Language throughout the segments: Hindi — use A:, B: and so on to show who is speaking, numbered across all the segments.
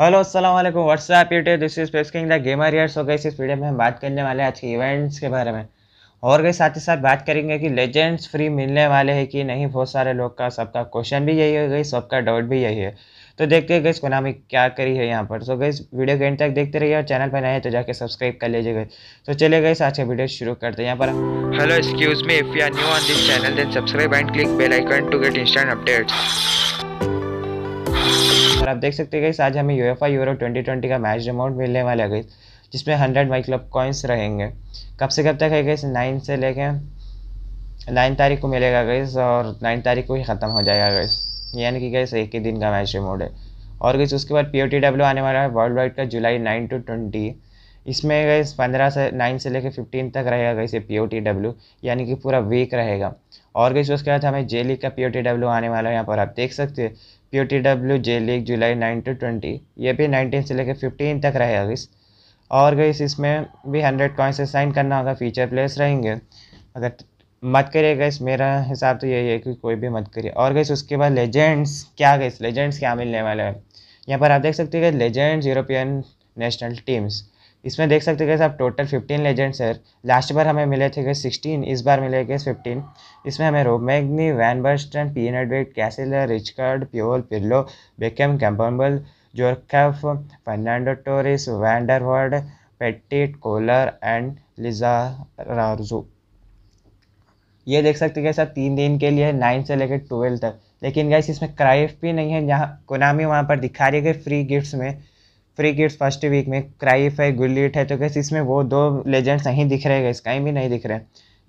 A: हेलो अस्सलाम वालेकुम WhatsApp YouTube this is King the Gamer here so guys इस वीडियो में हम बात करने वाले हैं आज के इवेंट्स के बारे में और गई साथ ही साथ बात करेंगे कि लेजेंड्स फ्री मिलने वाले हैं कि नहीं बहुत सारे लोग का सबका क्वेश्चन भी यही है गई सबका डाउट भी यही है तो देखते हैं गई नाम क्या करी है यहाँ पर सो गई वीडियो के एंड तक देखते रहिए और चैनल पर नए तो जाके सब्सक्राइब कर लीजिए गई तो चले गए आज का वीडियो शुरू करते हैं यहाँ पर hello excuse me if you are new on this channel then subscribe and click bell icon to get instant updates और आप देख सकते हैं गई आज हमें यूएफा यूरो 2020 का मैच अमाउंट मिलने वाला है जिसमें हंड्रेड माई क्लब कॉइन्स रहेंगे कब से कब तक है गई नाइन से लेके नाइन तारीख को मिलेगा गई और नाइन तारीख को ही ख़त्म हो जाएगा गई यानी कि गई एक ही दिन का मैच रिमोट है और गई उसके बाद पी आने वाला है वर्ल्ड वाइड का जुलाई नाइन टू ट्वेंटी इसमें गई पंद्रह से नाइन से लेकर फिफ्टीन तक रहेगा गई से पी ओ टी डब्ल्यू यानी कि पूरा वीक रहेगा और गई उसके बाद हमें जे लीग का पी ओ टी डब्ल्यू आने वाला है यहाँ पर आप देख सकते हैं P O T W J league July nine to twenty ये भी नाइनटीन से लेकर फिफ्टीन तक रहेगा गई और गई इसमें भी हंड्रेड कॉइन से साइन करना होगा फीचर प्लेस रहेंगे अगर मत करिए गई मेरा हिसाब तो यही है कि कोई भी मत करिए और गई उसके बाद लेजेंड्स क्या गई लेजेंड्स क्या मिलने वाला है यहाँ पर आप देख सकते हैं लेजेंड्स यूरोपियन नेशनल टीम्स इसमें देख सकते हैं गैस आप टोटल फिफ्टीन लेजेंड्स है लास्ट बार हमें मिले थे गए सिक्सटीन इस बार मिले गए फिफ्टीन इसमें हमें Rummenigge van Basten P Nedved Casillas Rijkaard Puyol Pirlo Beckham Campbell Djorkaeff Fernando Torres van der Vaart Petit Koller and Lizarazu ये देख सकते हैं सर तीन दिन के लिए नाइन से लेकर ट्वेल्व तक लेकिन गैस इसमें क्राइफ भी नहीं है जहाँ कोनामी वहाँ पर दिखा रही है फ्री गिफ्ट्स में फ्री किड्स फर्स्ट वीक में क्राइफ है गुल्लीट है तो कैसे इसमें वो दो लेजेंड्स नहीं दिख रहे गए कहीं भी नहीं दिख रहे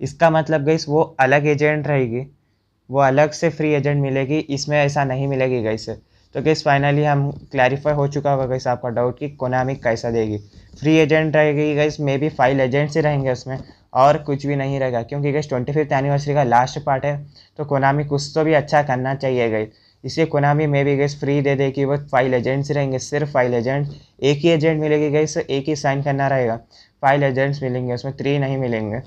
A: इसका मतलब गई वो अलग एजेंट रहेगी वो अलग से फ्री एजेंट मिलेगी इसमें ऐसा नहीं मिलेगी से तो गैस फाइनली हम क्लैरिफाई हो चुका होगा गैस आपका डाउट कि कोनामिक कैसा देगी फ्री एजेंट रहेगी guys maybe five agents ही रहेंगे उसमें और कुछ भी नहीं रहेगा क्योंकि गैस ट्वेंटी फिफ्थ एनिवर्सरी का लास्ट पार्ट है तो कोनामिक कुछ तो भी अच्छा करना चाहिए गई इसे कोनामी में भी गैस फ्री दे दे कि बस फाइव एजेंट्स रहेंगे सिर्फ फाइव एजेंट एक ही एजेंट मिलेगी गैस एक ही साइन करना रहेगा फाइव एजेंट्स मिलेंगे उसमें थ्री नहीं मिलेंगे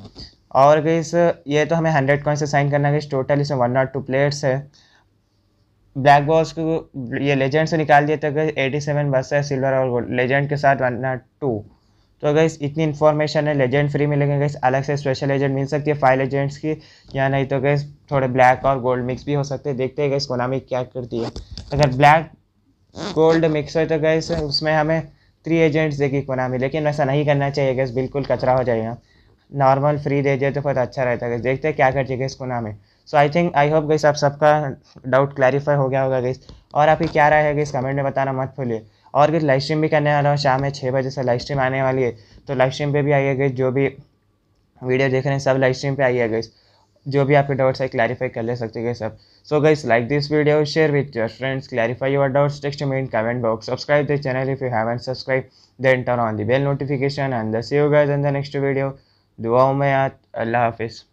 A: और गैस ये तो हमें हंड्रेड कॉइन से साइन करना गई टोटल इसमें वन नॉट टू प्लेयर्स है ब्लैक बॉस को ये लेजेंड से निकाल दिया था एटी सेवन बस है सिल्वर और गोल्ड लेजेंड के साथ वन नॉट टू तो अगर इतनी इन्फॉर्मेशन है लेजेंड फ्री मिलेंगे गैस अलग से स्पेशल एजेंट मिल सकती है फाइव एजेंट्स की या नहीं तो गए थोड़े ब्लैक और गोल्ड मिक्स भी हो सकते हैं देखते हैं गई कोनामी क्या करती है अगर ब्लैक गोल्ड मिक्स हो तो गैस उसमें हमें थ्री एजेंट्स देगी कोनामी लेकिन ऐसा नहीं करना चाहिए गैस बिल्कुल कचरा हो जाएगा नॉर्मल फ्री दे दिए तो बहुत अच्छा रहता है देखते हैं क्या कर चाहिए इस Konami so I think I hope guys आप सबका डाउट क्लैरिफाई हो गया होगा गई और आपकी क्या राय है गई कमेंट में बताना मत भूलिए और भी लाइव स्ट्रीम भी करने वाला हूँ शाम में छः बजे से लाइव स्ट्रीम आने वाली है तो लाइव स्ट्रीम पे भी आइए गई जो भी वीडियो देख रहे हैं सब लाइव स्ट्रीम पे आइए गई जो भी आपके डाउट्स है क्लैरिफाई कर ले सकते हैं सब so guys like this video share with your friends clarify your doubts text me in comment box subscribe the channel if you and subscribe then turn on the bell notification and the see you guys in the next video दुआओं में याद अल्लाह हाफिज़